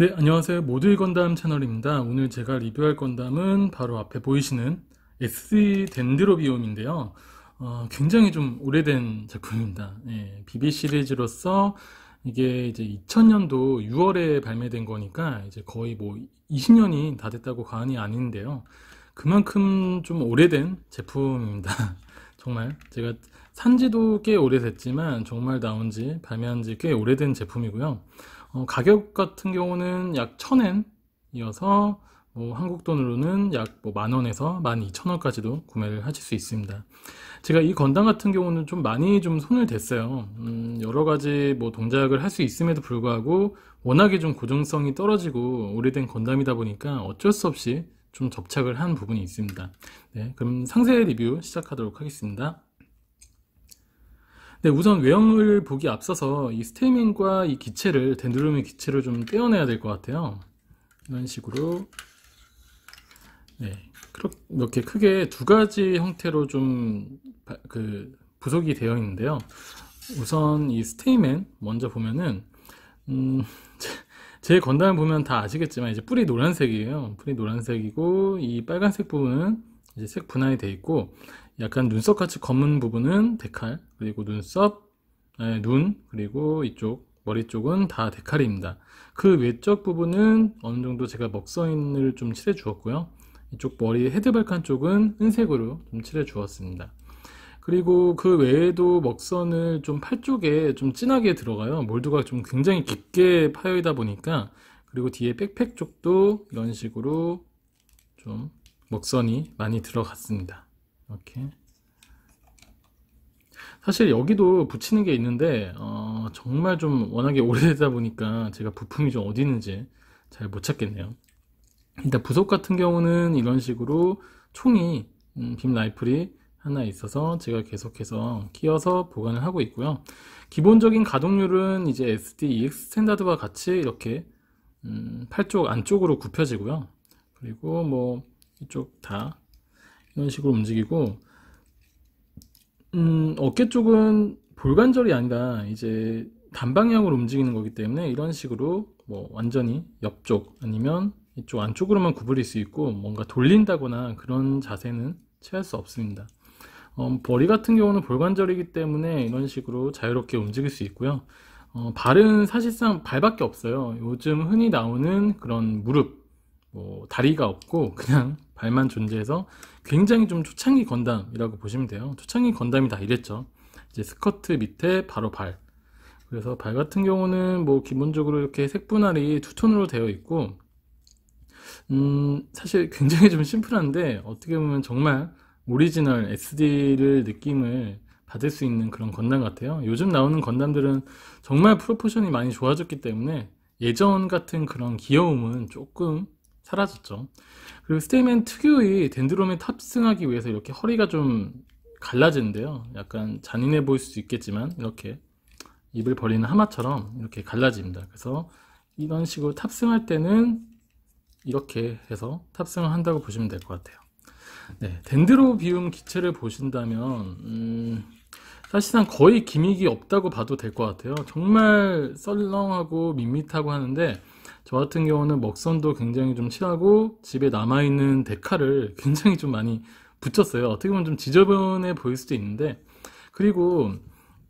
네, 안녕하세요. 모두의 건담 채널입니다. 오늘 제가 리뷰할 건담은 바로 앞에 보이시는 SE 덴드로비움인데요. 어, 굉장히 좀 오래된 작품입니다. 예, BB 시리즈로서 이게 이제 2000년도 6월에 발매된 거니까 이제 거의 뭐 20년이 다 됐다고 과언이 아닌데요. 그만큼 좀 오래된 제품입니다. 정말 제가 산지도 꽤 오래됐지만 정말 나온지 발매한지 꽤 오래된 제품이고요. 어, 가격 같은 경우는 약 1000엔이어서 뭐 한국 돈으로는 약뭐 만원에서 1 2 0 0 0 원까지도 구매를 하실 수 있습니다. 제가 이 건담 같은 경우는 좀 많이 좀 손을 댔어요. 음, 여러 가지 뭐 동작을 할 수 있음에도 불구하고 워낙에 좀 고정성이 떨어지고 오래된 건담이다 보니까 어쩔 수 없이 좀 접착을 한 부분이 있습니다. 네, 그럼 상세 리뷰 시작하도록 하겠습니다. 네, 우선 외형을 보기 앞서서 이 스테밍과 이이 기체를, 덴드룸의 기체를 좀 떼어내야 될 것 같아요. 이런 식으로. 네, 이렇게 크게 두 가지 형태로 좀 그 부속이 되어 있는데요. 우선 이 스테이맨 먼저 보면은 음, 제 건담을 보면 다 아시겠지만 이제 뿌리 노란색이에요. 뿌리 노란색이고 이 빨간색 부분은 이제 색 분할이 되어 있고 약간 눈썹같이 검은 부분은 데칼, 그리고 눈썹, 네, 눈, 그리고 이쪽 머리 쪽은 다 데칼입니다. 그 외적 부분은 어느 정도 제가 먹서인을 좀 칠해 주었고요. 이쪽 머리 헤드발칸 쪽은 은색으로 좀 칠해 주었습니다. 그리고 그 외에도 먹선을 좀 팔 쪽에 좀 진하게 들어가요. 몰드가 좀 굉장히 깊게 파여있다 보니까 그리고 뒤에 백팩 쪽도 이런 식으로 좀 먹선이 많이 들어갔습니다. 이렇게 사실 여기도 붙이는 게 있는데 어, 정말 좀 워낙에 오래되다 보니까 제가 부품이 좀 어디 있는지 잘 못 찾겠네요 일단 부속 같은 경우는 이런 식으로 총이 음, 빔 라이플이 하나 있어서 제가 계속해서 끼워서 보관을 하고 있고요 기본적인 가동률은 이제 SDEX 스탠다드와 같이 이렇게 음, 팔쪽 안쪽으로 굽혀지고요 그리고 뭐 이쪽 다 이런 식으로 움직이고 음, 어깨 쪽은 볼관절이 아니라 이제 단방향으로 움직이는 거기 때문에 이런 식으로 뭐 완전히 옆쪽 아니면 이쪽 안쪽으로만 구부릴 수 있고 뭔가 돌린다거나 그런 자세는 취할 수 없습니다. 어, 머리 같은 경우는 볼관절이기 때문에 이런 식으로 자유롭게 움직일 수 있고요. 어, 발은 사실상 발밖에 없어요. 요즘 흔히 나오는 그런 무릎, 뭐 다리가 없고 그냥 발만 존재해서 굉장히 좀 초창기 건담이라고 보시면 돼요. 초창기 건담이 다 이랬죠. 이제 스커트 밑에 바로 발. 그래서 발 같은 경우는 뭐 기본적으로 이렇게 색분할이 투톤으로 되어 있고, 음, 사실 굉장히 좀 심플한데 어떻게 보면 정말 오리지널 SD를 느낌을 받을 수 있는 그런 건담 같아요. 요즘 나오는 건담들은 정말 프로포션이 많이 좋아졌기 때문에 예전 같은 그런 귀여움은 조금 사라졌죠. 그리고 스테이맨 특유의 덴드롬에 탑승하기 위해서 이렇게 허리가 좀 갈라지는데요. 약간 잔인해 보일 수 있겠지만 이렇게 입을 벌리는 하마처럼 이렇게 갈라집니다. 그래서 이런 식으로 탑승할 때는 이렇게 해서 탑승을 한다고 보시면 될 것 같아요. 네, 덴드로비움 기체를 보신다면 음, 사실상 거의 기믹이 없다고 봐도 될 것 같아요. 정말 썰렁하고 밋밋하고 하는데 저 같은 경우는 먹선도 굉장히 좀 칠하고 집에 남아있는 데칼을 굉장히 좀 많이 붙였어요. 어떻게 보면 좀 지저분해 보일 수도 있는데 그리고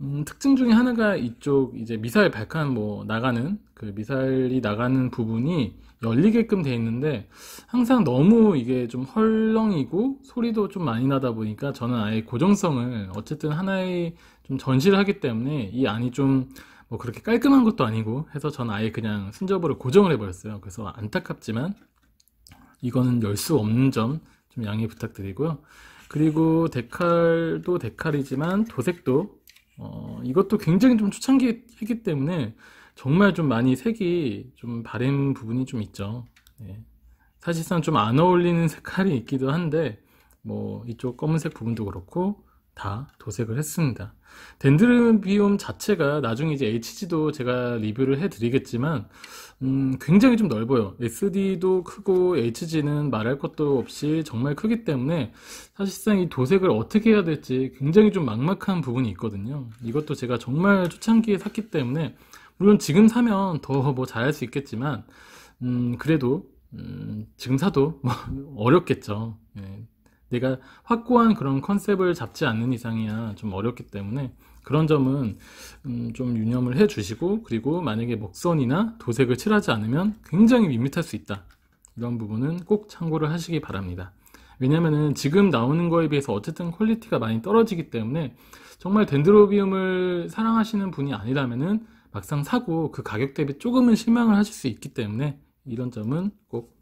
음, 특징 중에 하나가 이쪽 이제 미사일 발칸 뭐 나가는 그 미사일이 나가는 부분이 열리게끔 돼 있는데 항상 너무 이게 좀 헐렁이고 소리도 좀 많이 나다 보니까 저는 아예 고정성을 어쨌든 하나의 좀 전시를 하기 때문에 이 안이 좀뭐 그렇게 깔끔한 것도 아니고 해서 전 아예 그냥 순접으로 고정을 해버렸어요. 그래서 안타깝지만 이거는 열 수 없는 점 좀 양해 부탁드리고요. 그리고 데칼도 데칼이지만 도색도 어, 이것도 굉장히 좀 초창기이기 때문에 정말 좀 많이 색이 좀 바른 부분이 좀 있죠. 네. 사실상 좀 안 어울리는 색깔이 있기도 한데 뭐 이쪽 검은색 부분도 그렇고 다 도색을 했습니다. 덴드르비움 자체가 나중에 이제 HG도 제가 리뷰를 해드리겠지만 음, 굉장히 좀 넓어요. SD도 크고 HG는 말할 것도 없이 정말 크기 때문에 사실상 이 도색을 어떻게 해야 될지 굉장히 좀 막막한 부분이 있거든요. 이것도 제가 정말 초창기에 샀기 때문에 물론 지금 사면 더 뭐 잘할 수 있겠지만 음, 그래도 음, 지금 사도 뭐 어렵겠죠. 예. 내가 확고한 그런 컨셉을 잡지 않는 이상이야 좀 어렵기 때문에 그런 점은 음, 좀 유념을 해 주시고 그리고 만약에 목선이나 도색을 칠하지 않으면 굉장히 밋밋할 수 있다 이런 부분은 꼭 참고를 하시기 바랍니다 왜냐면은 지금 나오는 거에 비해서 어쨌든 퀄리티가 많이 떨어지기 때문에 정말 덴드로비움을 사랑하시는 분이 아니라면은 막상 사고 그 가격 대비 조금은 실망을 하실 수 있기 때문에 이런 점은 꼭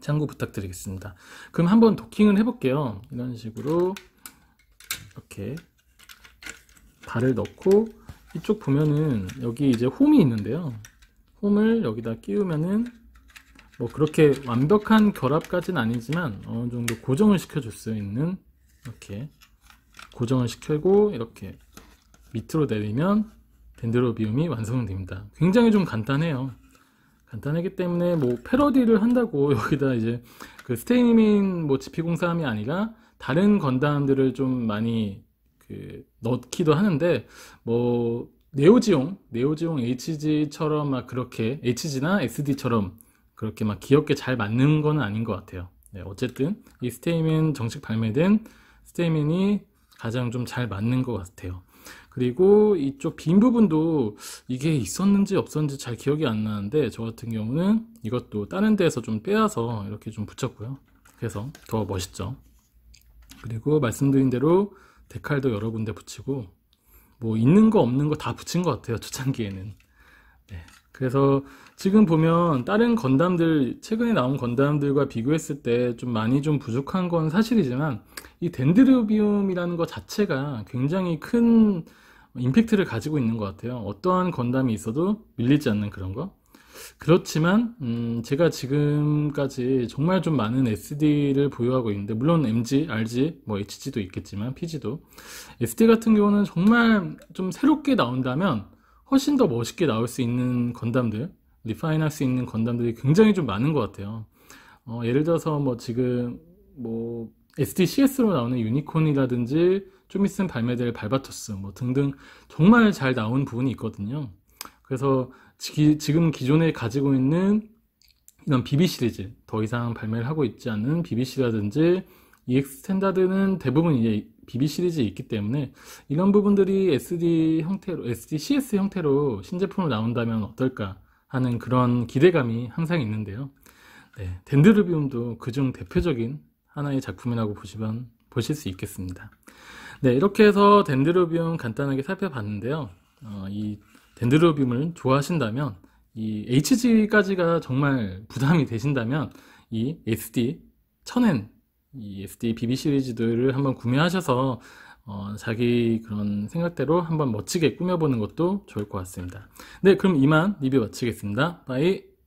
참고 부탁드리겠습니다. 그럼 한번 도킹을 해볼게요. 이런 식으로 이렇게 발을 넣고 이쪽 보면은 여기 이제 홈이 있는데요. 홈을 여기다 끼우면은 뭐 그렇게 완벽한 결합까지는 아니지만 어느 정도 고정을 시켜줄 수 있는 이렇게 고정을 시켜고 이렇게 밑으로 내리면 밴드로비움이 완성됩니다. 굉장히 좀 간단해요. 간단하기 때문에 뭐 패러디를 한다고 여기다 이제 그 스테이민 뭐 지피공사함이 아니라 다른 건담들을 좀 많이 그 넣기도 하는데 뭐 네오지용, 네오지용 HG처럼 막 그렇게 HG나 SD처럼 그렇게 막 귀엽게 잘 맞는 건 아닌 것 같아요. 네, 어쨌든 이 스테이맨 정식 발매된 스테이맨이 가장 좀 잘 맞는 것 같아요. 그리고 이쪽 빈 부분도 이게 있었는지 없었는지 잘 기억이 안 나는데 저 같은 경우는 이것도 다른 데에서 좀 빼앗아 이렇게 좀 붙였고요 그래서 더 멋있죠 그리고 말씀드린 대로 데칼도 여러 군데 붙이고 뭐 있는 거 없는 거 다 붙인 것 같아요 초창기에는 네. 그래서 지금 보면 다른 건담들 최근에 나온 건담들과 비교했을 때 좀 많이 좀 부족한 건 사실이지만 이 덴드르비움이라는 것 자체가 굉장히 큰 임팩트를 가지고 있는 것 같아요. 어떠한 건담이 있어도 밀리지 않는 그런 거. 그렇지만 음, 제가 지금까지 정말 좀 많은 SD를 보유하고 있는데 물론 MG, RG, 뭐 HG도 있겠지만 PG도 SD 같은 경우는 정말 좀 새롭게 나온다면 훨씬 더 멋있게 나올 수 있는 건담들 리파인할 수 있는 건담들이 굉장히 좀 많은 것 같아요. 어, 예를 들어서 뭐 지금 뭐 SDCS로 나오는 유니콘이라든지 좀 있으면 발매될 발바토스 뭐 등등 정말 잘 나온 부분이 있거든요. 그래서 지, 지금 기존에 가지고 있는 이런 BB 시리즈 더 이상 발매를 하고 있지 않은 BB 시라든지 EX 스탠다드는 대부분 이제 BB 시리즈에 있기 때문에 이런 부분들이 SD 형태로 SDCS 형태로 신제품으로 나온다면 어떨까 하는 그런 기대감이 항상 있는데요. 네, 덴드르비움도 그중 대표적인 하나의 작품이라고 보시면 보실 수 있겠습니다. 네, 이렇게 해서 덴드로비움 간단하게 살펴봤는데요. 어, 이 덴드로비움을 좋아하신다면 이 HG까지가 정말 부담이 되신다면 이 SD 1 0 0 0엔이 SD BB 시리즈들을 한번 구매하셔서 어, 자기 그런 생각대로 한번 멋지게 꾸며보는 것도 좋을 것 같습니다. 네, 그럼 이만 리뷰 마치겠습니다. 바이.